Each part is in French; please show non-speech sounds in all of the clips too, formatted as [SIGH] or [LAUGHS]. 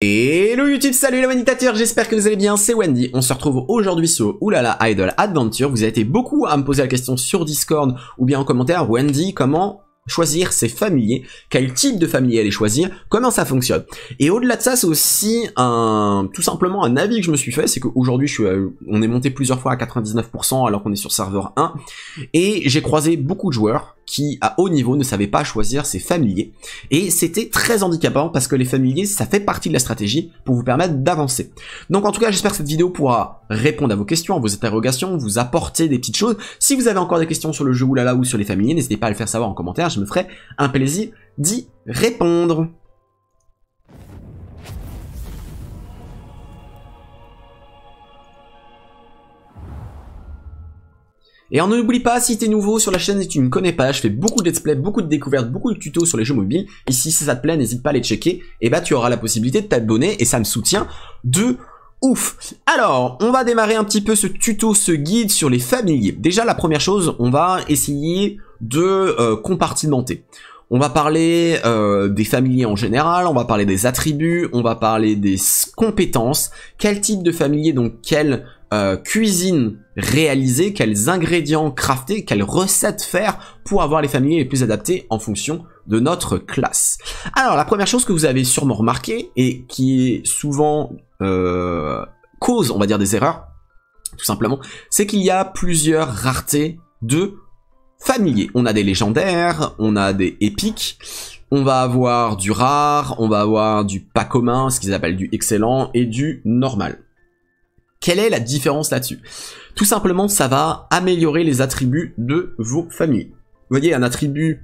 Hello YouTube, salut les manitateurs, j'espère que vous allez bien, c'est Wendy. On se retrouve aujourd'hui sur Oulala Idol Adventure. Vous avez été beaucoup à me poser la question sur Discord ou bien en commentaire, Wendy, comment choisir ses familiers, quel type de familier aller choisir, comment ça fonctionne. Et au-delà de ça, c'est aussi un, tout simplement un avis que je me suis fait, c'est qu'aujourd'hui, euh, on est monté plusieurs fois à 99% alors qu'on est sur serveur 1, et j'ai croisé beaucoup de joueurs qui, à haut niveau, ne savaient pas choisir ses familiers, et c'était très handicapant parce que les familiers, ça fait partie de la stratégie pour vous permettre d'avancer. Donc en tout cas, j'espère que cette vidéo pourra répondre à vos questions, à vos interrogations, vous apporter des petites choses. Si vous avez encore des questions sur le jeu oulala ou sur les familiers, n'hésitez pas à le faire savoir en commentaire, me ferait un plaisir d'y répondre. Et on n'oublie pas, si es nouveau sur la chaîne et tu ne connais pas, je fais beaucoup de let's beaucoup de découvertes, beaucoup de tutos sur les jeux mobiles. Ici, si ça te plaît, n'hésite pas à les checker. Et eh bah, ben, tu auras la possibilité de t'abonner et ça me soutient de ouf. Alors, on va démarrer un petit peu ce tuto, ce guide sur les familles, Déjà, la première chose, on va essayer de euh, compartimenter. On va parler euh, des familiers en général, on va parler des attributs, on va parler des compétences, quel type de familier, donc quelle euh, cuisine réaliser, quels ingrédients crafter, quelles recettes faire pour avoir les familiers les plus adaptés en fonction de notre classe. Alors la première chose que vous avez sûrement remarqué et qui est souvent cause, on va dire, des erreurs, tout simplement, c'est qu'il y a plusieurs raretés de familier. On a des légendaires, on a des épiques, on va avoir du rare, on va avoir du pas commun, ce qu'ils appellent du excellent, et du normal. Quelle est la différence là-dessus Tout simplement, ça va améliorer les attributs de vos familles. Vous voyez, un attribut,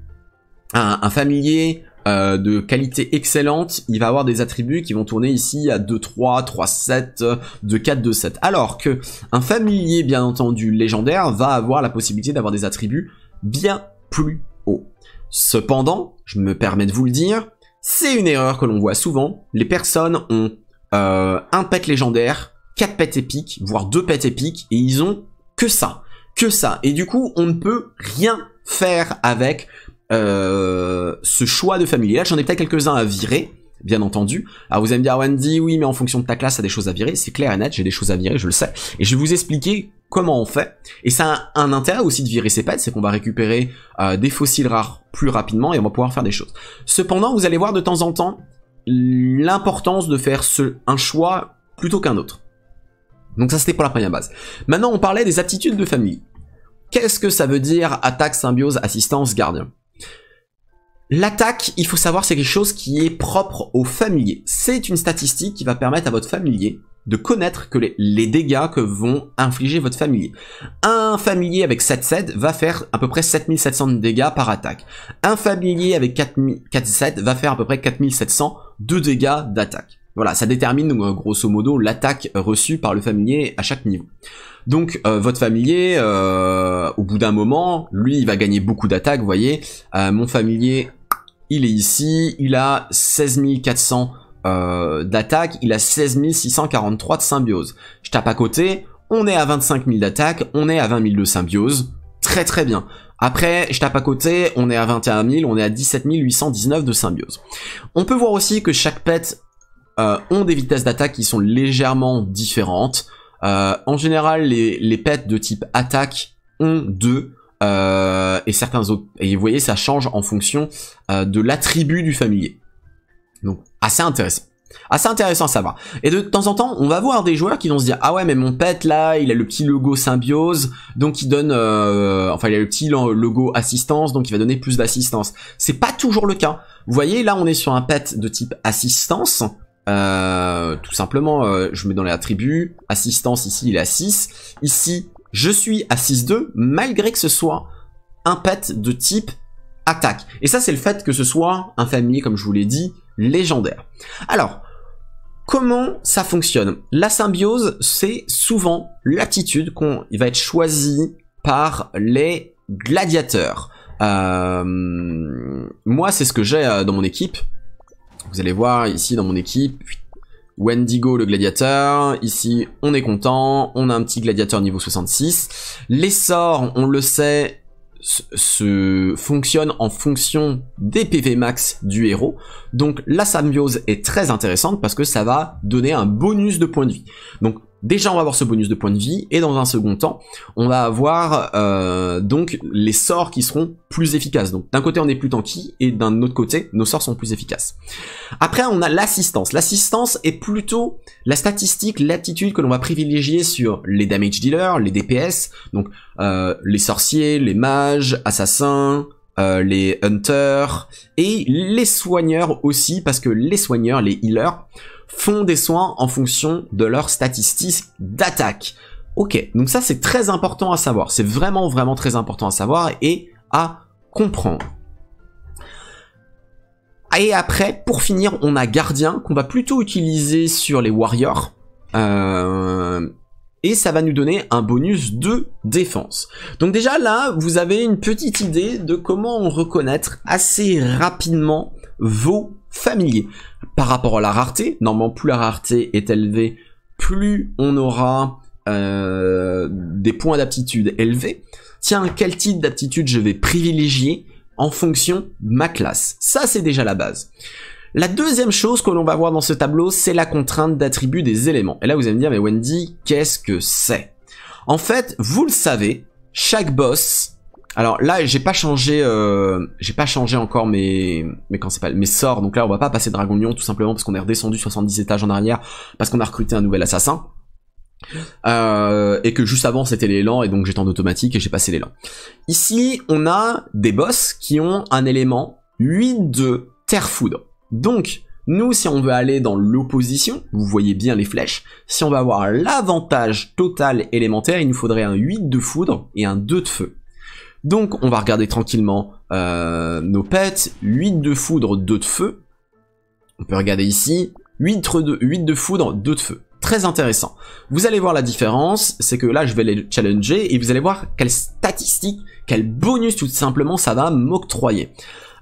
un, familier euh, de qualité excellente, il va avoir des attributs qui vont tourner ici à 2, 3, 3, 7, 2, 4, 2, 7. Alors que un familier, bien entendu, légendaire, va avoir la possibilité d'avoir des attributs bien plus haut. Cependant, je me permets de vous le dire, c'est une erreur que l'on voit souvent. Les personnes ont euh, un pet légendaire, quatre pets épiques, voire deux pets épiques, et ils ont que ça, que ça. Et du coup, on ne peut rien faire avec euh, ce choix de famille. là, j'en ai peut-être quelques-uns à virer, bien entendu. Alors vous allez me dire, Wendy, oui, mais en fonction de ta classe, as des choses à virer. C'est clair et net, j'ai des choses à virer, je le sais. Et je vais vous expliquer comment on fait. Et ça a un intérêt aussi de virer ses pets, c'est qu'on va récupérer euh, des fossiles rares plus rapidement et on va pouvoir faire des choses. Cependant, vous allez voir de temps en temps l'importance de faire un choix plutôt qu'un autre. Donc ça c'était pour la première base. Maintenant on parlait des aptitudes de famille. Qu'est-ce que ça veut dire attaque, symbiose, assistance, gardien L'attaque, il faut savoir, c'est quelque chose qui est propre au familier. C'est une statistique qui va permettre à votre familier de connaître que les, dégâts que vont infliger votre familier. Un familier avec 7-7 va faire à peu près 7700 de dégâts par attaque. Un familier avec 4-7 va faire à peu près 4700 de dégâts d'attaque. Voilà, ça détermine grosso modo l'attaque reçue par le familier à chaque niveau. Donc euh, votre familier, euh, au bout d'un moment, lui il va gagner beaucoup d'attaques, vous voyez. Euh, mon familier, il est ici, il a 16400... Euh, d'attaque, il a 16 643 de symbiose. Je tape à côté, on est à 25 000 d'attaque, on est à 20 000 de symbiose. Très très bien. Après, je tape à côté, on est à 21 000, on est à 17 819 de symbiose. On peut voir aussi que chaque pet euh, ont des vitesses d'attaque qui sont légèrement différentes. Euh, en général, les, les pets de type attaque ont deux. Euh, et certains autres. Et vous voyez, ça change en fonction de l'attribut du familier. Donc, assez intéressant. Assez intéressant ça savoir. Et de temps en temps, on va voir des joueurs qui vont se dire ah ouais mais mon pet là, il a le petit logo symbiose, donc il donne, euh, enfin il a le petit logo assistance, donc il va donner plus d'assistance. C'est pas toujours le cas. Vous voyez là, on est sur un pet de type assistance. Euh, tout simplement, euh, je mets dans les attributs assistance ici, il est à 6. Ici, je suis à 6-2 malgré que ce soit un pet de type attaque. Et ça, c'est le fait que ce soit un familier, comme je vous l'ai dit, légendaire. Alors, comment ça fonctionne La symbiose, c'est souvent l'attitude qu'on va être choisi par les gladiateurs. Euh, moi, c'est ce que j'ai euh, dans mon équipe. Vous allez voir ici dans mon équipe, Wendigo le gladiateur, ici on est content, on a un petit gladiateur niveau 66. Les sorts, on le sait, se fonctionne en fonction des PV max du héros. Donc la symbiose est très intéressante parce que ça va donner un bonus de points de vie. Donc Déjà, on va avoir ce bonus de points de vie, et dans un second temps, on va avoir euh, donc les sorts qui seront plus efficaces. Donc d'un côté, on est plus tanky, et d'un autre côté, nos sorts sont plus efficaces. Après, on a l'assistance. L'assistance est plutôt la statistique, l'attitude que l'on va privilégier sur les damage dealers, les DPS, donc euh, les sorciers, les mages, assassins, euh, les hunters et les soigneurs aussi parce que les soigneurs, les healers font des soins en fonction de leurs statistiques d'attaque. Ok, donc ça c'est très important à savoir, c'est vraiment vraiment très important à savoir et à comprendre. Et après, pour finir, on a Gardien qu'on va plutôt utiliser sur les Warriors. Euh, et ça va nous donner un bonus de défense. Donc déjà là, vous avez une petite idée de comment reconnaître assez rapidement vos familiers. Par rapport à la rareté, normalement plus la rareté est élevée, plus on aura euh, des points d'aptitude élevés. Tiens, quel type d'aptitude je vais privilégier en fonction de ma classe Ça, c'est déjà la base. La deuxième chose que l'on va voir dans ce tableau, c'est la contrainte d'attribut des éléments. Et là, vous allez me dire, mais Wendy, qu'est-ce que c'est En fait, vous le savez, chaque boss alors là, j'ai pas changé, euh, j'ai pas changé encore mes, mes, quand pas, mes sorts. Donc là, on va pas passer Dragon Lion tout simplement parce qu'on est redescendu 70 étages en arrière parce qu'on a recruté un nouvel assassin. Euh, et que juste avant c'était l'élan et donc j'étais en automatique et j'ai passé l'élan. Ici, on a des boss qui ont un élément 8 de terre foudre. Donc, nous, si on veut aller dans l'opposition, vous voyez bien les flèches, si on veut avoir l'avantage total élémentaire, il nous faudrait un 8 de foudre et un 2 de feu. Donc on va regarder tranquillement euh, nos pets. 8 de foudre, 2 de feu. On peut regarder ici. 8 de, foudre, 2 de feu. Très intéressant. Vous allez voir la différence, c'est que là je vais les challenger et vous allez voir quelle statistique, quel bonus tout simplement ça va m'octroyer.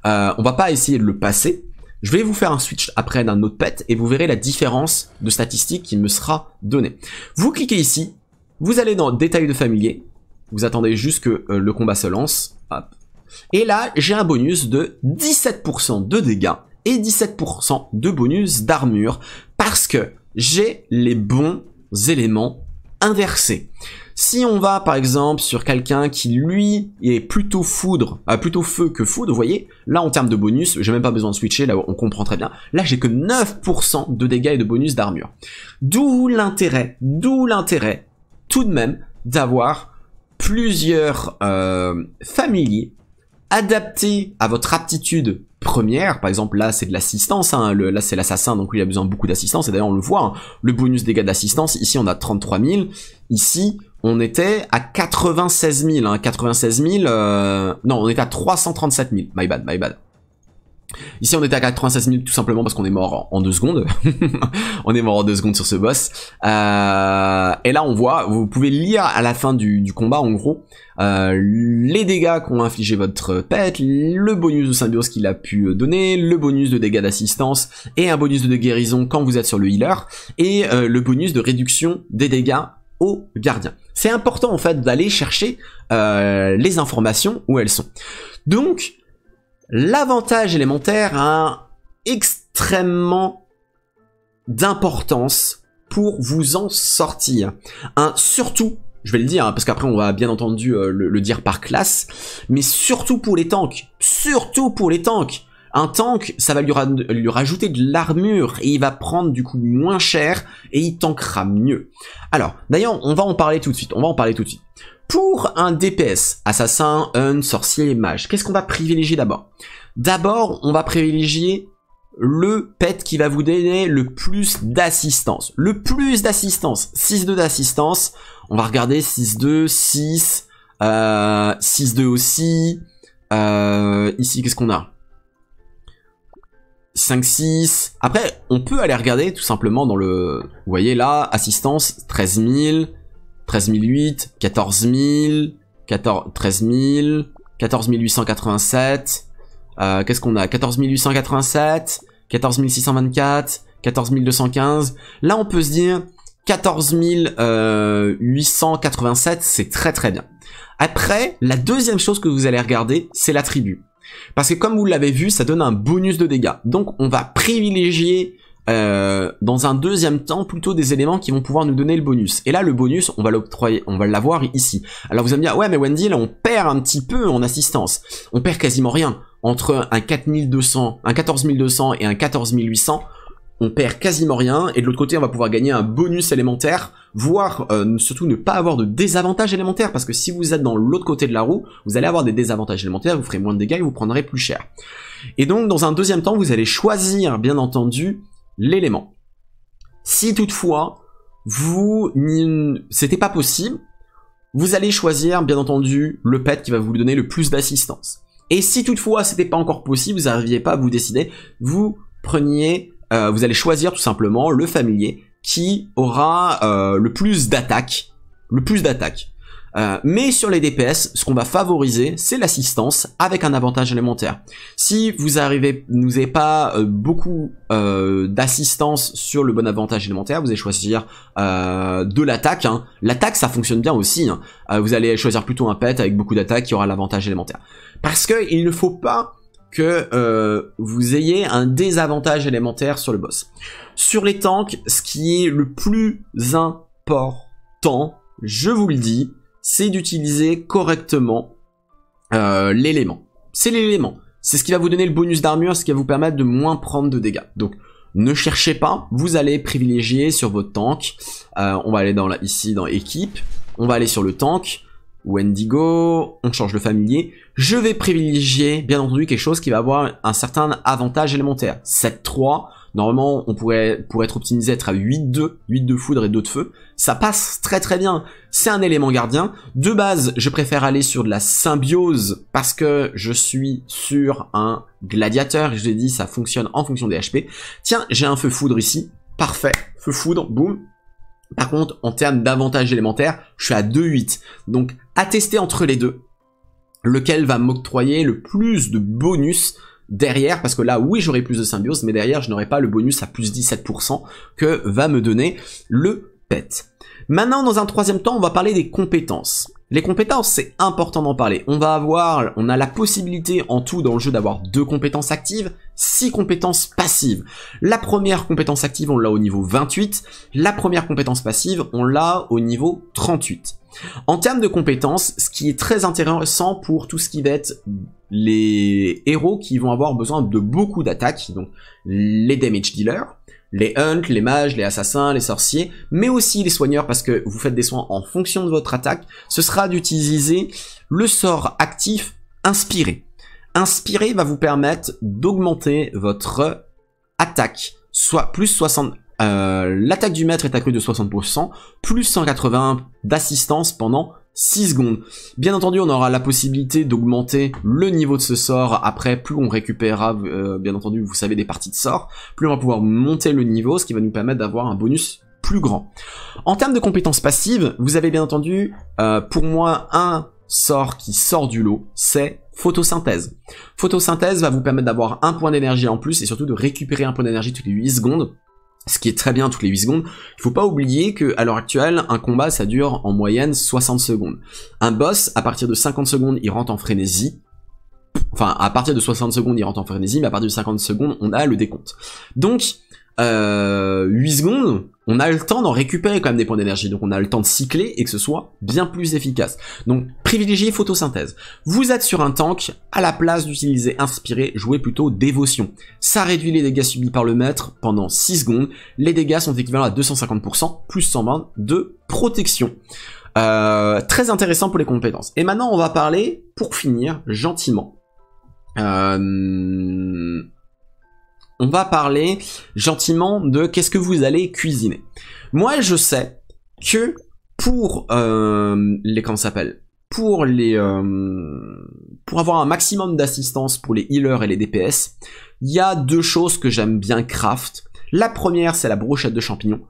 Euh, on va pas essayer de le passer. Je vais vous faire un switch après d'un autre pet et vous verrez la différence de statistiques qui me sera donnée. Vous cliquez ici, vous allez dans détails de familier, vous attendez juste que euh, le combat se lance. Et là, j'ai un bonus de 17% de dégâts et 17% de bonus d'armure parce que j'ai les bons éléments inversés. Si on va par exemple sur quelqu'un qui lui est plutôt foudre, euh, plutôt feu que foudre, vous voyez, là en termes de bonus, j'ai même pas besoin de switcher, là on comprend très bien, là j'ai que 9% de dégâts et de bonus d'armure. D'où l'intérêt, d'où l'intérêt tout de même d'avoir plusieurs euh, adaptées à votre aptitude première, par exemple là c'est de l'assistance, hein. là c'est l'assassin donc lui il a besoin beaucoup d'assistance et d'ailleurs on le voit, hein. le bonus dégâts d'assistance, ici on a 33 000, ici on était à 96 000, hein, 96 000, euh, non on était à 337 000, my bad, my bad, Ici on était à 96 minutes tout simplement parce qu'on est mort en deux secondes. [LAUGHS] on est mort en deux secondes sur ce boss. Euh, et là on voit, vous pouvez lire à la fin du, combat en gros euh, les dégâts qu'ont infligé votre pet, le bonus de symbiose qu'il a pu donner, le bonus de dégâts d'assistance et un bonus de guérison quand vous êtes sur le healer et euh, le bonus de réduction des dégâts au gardien. C'est important en fait d'aller chercher les informations où elles sont. Donc L'avantage élémentaire a extrêmement d'importance pour vous en sortir. Un surtout, je vais le dire, hein, parce qu'après on va bien entendu euh, le, dire par classe, mais surtout pour les tanks. Surtout pour les tanks. Un tank, ça va lui rajouter de l'armure et il va prendre du coup moins cher et il tankera mieux. Alors, d'ailleurs, on va en parler tout de suite. On va en parler tout de suite. Pour un DPS, assassin, un sorcier mage, qu'est-ce qu'on va privilégier d'abord D'abord, on va privilégier le pet qui va vous donner le plus d'assistance. Le plus d'assistance, 6-2 d'assistance, on va regarder 6-2, 6, 6-2 aussi. Euh, ici, qu'est-ce qu'on a 5, 6. Après, on peut aller regarder tout simplement dans le... Vous voyez là, assistance, 13 000. 13008, 14000, 14, 13000, 14887. Euh, Qu'est-ce qu'on a 14887, 14624, 14215. Là, on peut se dire 887, euh, c'est très très bien. Après, la deuxième chose que vous allez regarder, c'est l'attribut, Parce que comme vous l'avez vu, ça donne un bonus de dégâts. Donc on va privilégier euh, dans un deuxième temps plutôt des éléments qui vont pouvoir nous donner le bonus. Et là le bonus on va l'octroyer, on va l'avoir ici. Alors vous allez me dire ouais mais Wendy là on perd un petit peu en assistance, on perd quasiment rien. Entre un 4200, un 14200 et un 14800, on perd quasiment rien, et de l'autre côté on va pouvoir gagner un bonus élémentaire, voire euh, surtout ne pas avoir de désavantages élémentaires, parce que si vous êtes dans l'autre côté de la roue, vous allez avoir des désavantages élémentaires, vous ferez moins de dégâts et vous prendrez plus cher. Et donc dans un deuxième temps, vous allez choisir bien entendu l'élément. Si toutefois, vous, c'était pas possible, vous allez choisir, bien entendu, le pet qui va vous donner le plus d'assistance. Et si toutefois c'était pas encore possible, vous n'arriviez pas à vous décider, vous preniez, euh, vous allez choisir tout simplement le familier qui aura euh, le plus d'attaques. le plus d'attaque. Euh, mais sur les DPS, ce qu'on va favoriser, c'est l'assistance avec un avantage élémentaire. Si vous arrivez, vous n'avez pas euh, beaucoup euh, d'assistance sur le bon avantage élémentaire, vous allez choisir de l'attaque. Hein. L'attaque, ça fonctionne bien aussi. Hein. vous allez choisir plutôt un pet avec beaucoup d'attaque qui aura l'avantage élémentaire. Parce que il ne faut pas que vous ayez un désavantage élémentaire sur le boss. Sur les tanks, ce qui est le plus important, je vous le dis, c'est d'utiliser correctement euh, l'élément. C'est l'élément. C'est ce qui va vous donner le bonus d'armure, ce qui va vous permettre de moins prendre de dégâts. Donc, ne cherchez pas, vous allez privilégier sur votre tank. Euh, on va aller dans la, ici dans équipe, on va aller sur le tank, Wendigo, on change le familier. Je vais privilégier bien entendu quelque chose qui va avoir un certain avantage élémentaire. 7-3, Normalement, on pourrait, pour être optimisé, être à 8-2, 8 de foudre et 2 de feu. Ça passe très très bien. C'est un élément gardien. De base, je préfère aller sur de la symbiose parce que je suis sur un gladiateur. Je l'ai dit, ça fonctionne en fonction des HP. Tiens, j'ai un feu foudre ici. Parfait. Feu foudre, boum. Par contre, en termes d'avantages élémentaires, je suis à 2-8. Donc, à tester entre les deux lequel va m'octroyer le plus de bonus derrière, parce que là, oui, j'aurai plus de symbiose, mais derrière, je n'aurai pas le bonus à plus 17% que va me donner le pet. Maintenant, dans un troisième temps, on va parler des compétences. Les compétences, c'est important d'en parler. On va avoir, on a la possibilité en tout dans le jeu d'avoir deux compétences actives, six compétences passives. La première compétence active, on l'a au niveau 28. La première compétence passive, on l'a au niveau 38. En termes de compétences, ce qui est très intéressant pour tout ce qui va être les héros qui vont avoir besoin de beaucoup d'attaques, donc les damage dealers, les hunts, les mages, les assassins, les sorciers, mais aussi les soigneurs parce que vous faites des soins en fonction de votre attaque, ce sera d'utiliser le sort actif inspiré. Inspiré va vous permettre d'augmenter votre attaque, soit plus 60... Euh, l'attaque du maître est accrue de 60%, plus 180 d'assistance pendant 6 secondes. Bien entendu, on aura la possibilité d'augmenter le niveau de ce sort après, plus on récupérera, euh, bien entendu, vous savez, des parties de sort, plus on va pouvoir monter le niveau, ce qui va nous permettre d'avoir un bonus plus grand. En termes de compétences passives, vous avez bien entendu, euh, pour moi, un sort qui sort du lot, c'est photosynthèse. Photosynthèse va vous permettre d'avoir un point d'énergie en plus et surtout de récupérer un point d'énergie toutes les 8 secondes ce qui est très bien toutes les 8 secondes. Il faut pas oublier que à l'heure actuelle, un combat ça dure en moyenne 60 secondes. Un boss à partir de 50 secondes, il rentre en frénésie. Enfin, à partir de 60 secondes, il rentre en frénésie, mais à partir de 50 secondes, on a le décompte. Donc euh, 8 secondes, on a le temps d'en récupérer quand même des points d'énergie, donc on a le temps de cycler et que ce soit bien plus efficace. Donc privilégiez photosynthèse. Vous êtes sur un tank, à la place d'utiliser inspiré, jouez plutôt dévotion. Ça réduit les dégâts subis par le maître pendant 6 secondes, les dégâts sont équivalents à 250% plus 120 de protection. Euh, très intéressant pour les compétences. Et maintenant on va parler, pour finir, gentiment. Euh on va parler gentiment de qu'est-ce que vous allez cuisiner. Moi, je sais que pour euh, les comment s'appelle pour les euh, pour avoir un maximum d'assistance pour les healers et les DPS, il y a deux choses que j'aime bien craft. La première, c'est la brochette de champignons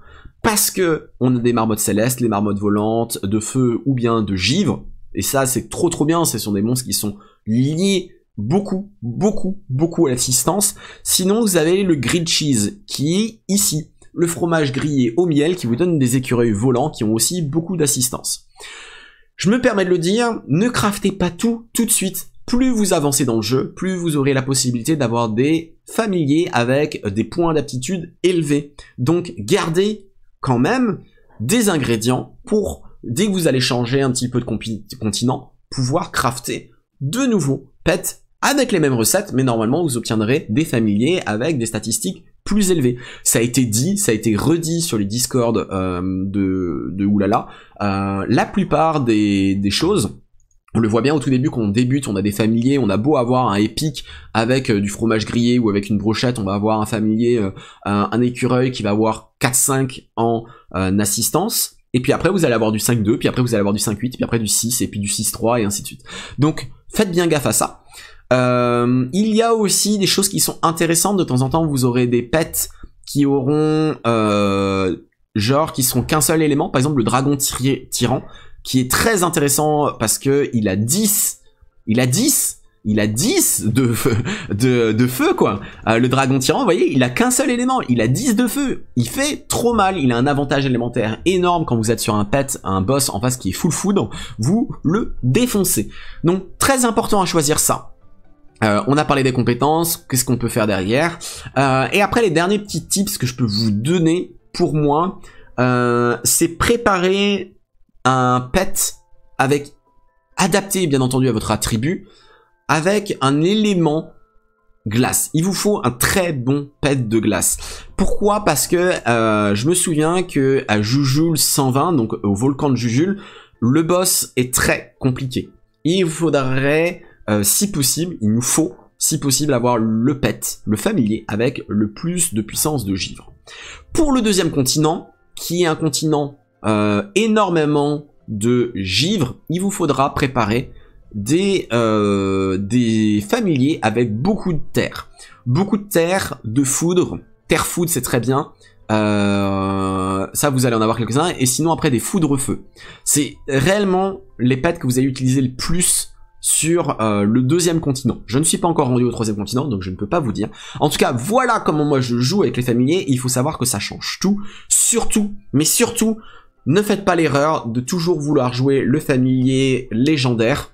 parce que on a des marmottes célestes, les marmottes volantes, de feu ou bien de givre. Et ça, c'est trop trop bien. Ce sont des monstres qui sont liés beaucoup, beaucoup, beaucoup à l'assistance. Sinon, vous avez le grilled cheese qui est ici. Le fromage grillé au miel qui vous donne des écureuils volants qui ont aussi beaucoup d'assistance. Je me permets de le dire, ne craftez pas tout tout de suite. Plus vous avancez dans le jeu, plus vous aurez la possibilité d'avoir des familiers avec des points d'aptitude élevés. Donc gardez quand même des ingrédients pour, dès que vous allez changer un petit peu de continent, pouvoir crafter de nouveau pets avec les mêmes recettes, mais normalement vous obtiendrez des familiers avec des statistiques plus élevées. Ça a été dit, ça a été redit sur les Discord euh, de, de Oulala. Euh, la plupart des, choses on le voit bien au tout début quand on débute, on a des familiers, on a beau avoir un épique avec euh, du fromage grillé ou avec une brochette, on va avoir un familier, un, écureuil qui va avoir 4-5 en assistance. Et puis après vous allez avoir du 5-2, puis après vous allez avoir du 5-8, puis après du 6, et puis du 6-3, et ainsi de suite. Donc faites bien gaffe à ça. Euh, il y a aussi des choses qui sont intéressantes. De temps en temps, vous aurez des pets qui auront euh, genre qui seront qu'un seul élément. Par exemple, le dragon tyran, qui est très intéressant parce que il a 10. Il a 10 il a 10 de, [LAUGHS] de, de feu, quoi. Euh, le dragon tyran, vous voyez, il a qu'un seul élément. Il a 10 de feu. Il fait trop mal. Il a un avantage élémentaire énorme quand vous êtes sur un pet, un boss en face qui est full food. Vous le défoncez. Donc, très important à choisir ça. Euh, on a parlé des compétences, qu'est-ce qu'on peut faire derrière. Euh, et après les derniers petits tips que je peux vous donner pour moi, euh, c'est préparer un pet avec adapté bien entendu à votre attribut, avec un élément glace. Il vous faut un très bon pet de glace. Pourquoi Parce que je me souviens que à Jujul 120, donc au volcan de Jujul, le boss est très compliqué. Il vous faudrait euh, si possible, il nous faut, si possible, avoir le pet, le familier, avec le plus de puissance de givre. Pour le deuxième continent, qui est un continent euh, énormément de givre, il vous faudra préparer des, euh, des familiers avec beaucoup de terre. Beaucoup de terre, de foudre. Terre foudre, c'est très bien. Euh, ça, vous allez en avoir quelques-uns. Et sinon, après, des foudres feu. C'est réellement les pets que vous allez utiliser le plus sur euh, le deuxième continent. Je ne suis pas encore rendu au troisième continent, donc je ne peux pas vous dire. En tout cas, voilà comment moi je joue avec les familiers. Il faut savoir que ça change tout. Surtout, mais surtout, ne faites pas l'erreur de toujours vouloir jouer le familier légendaire.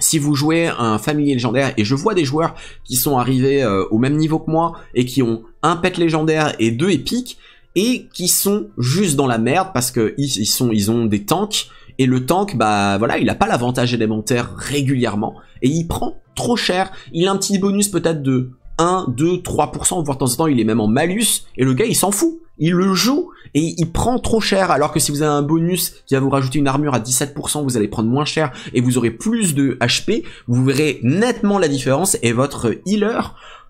Si vous jouez un familier légendaire, et je vois des joueurs qui sont arrivés euh, au même niveau que moi, et qui ont un pet légendaire et deux épiques, et qui sont juste dans la merde parce que sont, ils ont des tanks, et le tank, bah voilà, il n'a pas l'avantage élémentaire régulièrement. Et il prend trop cher. Il a un petit bonus peut-être de 1, 2, 3%, voire de temps en temps il est même en malus, et le gars il s'en fout, il le joue, et il prend trop cher, alors que si vous avez un bonus qui va vous rajouter une armure à 17%, vous allez prendre moins cher, et vous aurez plus de HP, vous verrez nettement la différence, et votre healer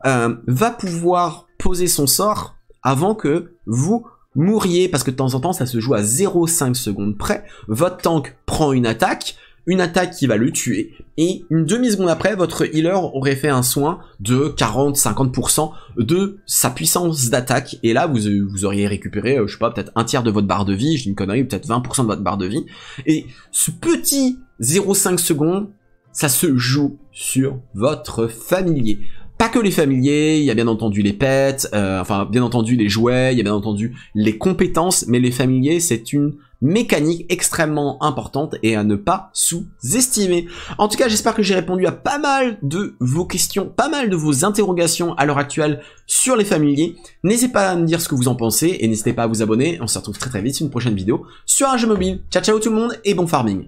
euh, va pouvoir poser son sort avant que vous mouriez parce que de temps en temps ça se joue à 0,5 secondes près, votre tank prend une attaque, une attaque qui va le tuer, et une demi-seconde après, votre healer aurait fait un soin de 40-50% de sa puissance d'attaque, et là vous, vous auriez récupéré, euh, je sais pas, peut-être un tiers de votre barre de vie, j'ai une connerie, peut-être 20% de votre barre de vie, et ce petit 0,5 secondes, ça se joue sur votre familier pas que les familiers, il y a bien entendu les pets, euh, enfin bien entendu les jouets, il y a bien entendu les compétences, mais les familiers c'est une mécanique extrêmement importante et à ne pas sous-estimer. En tout cas, j'espère que j'ai répondu à pas mal de vos questions, pas mal de vos interrogations à l'heure actuelle sur les familiers. N'hésitez pas à me dire ce que vous en pensez et n'hésitez pas à vous abonner. On se retrouve très très vite sur une prochaine vidéo sur un jeu mobile. Ciao ciao tout le monde et bon farming